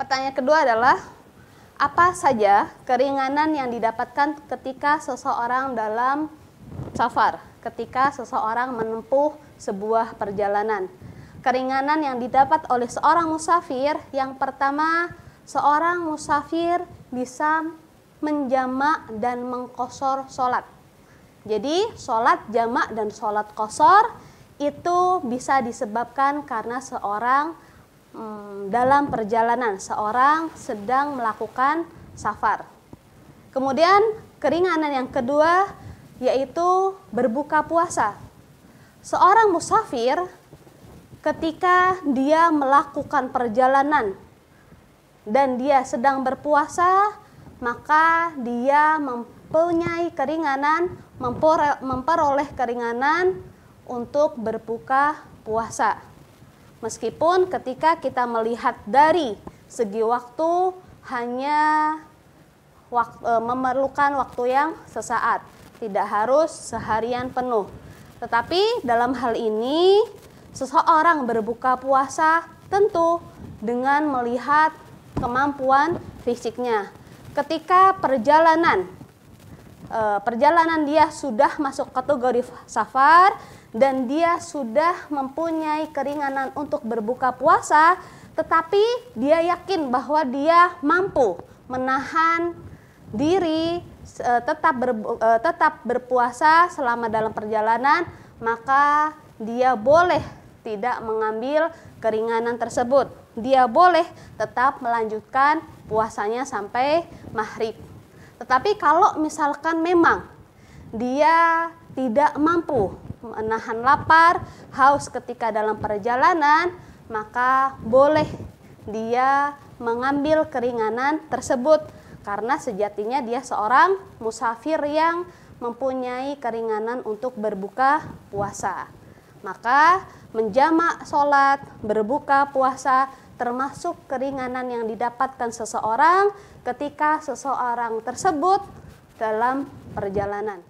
Pertanyaan kedua adalah, apa saja keringanan yang didapatkan ketika seseorang dalam safar, ketika seseorang menempuh sebuah perjalanan. Keringanan yang didapat oleh seorang musafir, yang pertama, seorang musafir bisa menjamak dan mengkosor sholat. Jadi, sholat jamak dan sholat kosor itu bisa disebabkan karena seorang Hmm, dalam perjalanan seorang sedang melakukan safar. Kemudian keringanan yang kedua yaitu berbuka puasa. Seorang musafir ketika dia melakukan perjalanan dan dia sedang berpuasa, maka dia mempunyai keringanan, memperoleh keringanan untuk berbuka puasa. Meskipun ketika kita melihat dari segi waktu hanya waktu, e, memerlukan waktu yang sesaat, tidak harus seharian penuh. Tetapi dalam hal ini seseorang berbuka puasa tentu dengan melihat kemampuan fisiknya. Ketika perjalanan Eh, perjalanan dia sudah masuk kategori safar dan dia sudah mempunyai keringanan untuk berbuka puasa, tetapi dia yakin bahwa dia mampu menahan diri eh, tetap ber, eh, tetap berpuasa selama dalam perjalanan, maka dia boleh tidak mengambil keringanan tersebut. Dia boleh tetap melanjutkan puasanya sampai maghrib. Tetapi kalau misalkan memang dia tidak mampu menahan lapar, haus ketika dalam perjalanan, maka boleh dia mengambil keringanan tersebut karena sejatinya dia seorang musafir yang mempunyai keringanan untuk berbuka puasa. Maka menjamak sholat, berbuka puasa termasuk keringanan yang didapatkan seseorang ketika seseorang tersebut dalam perjalanan.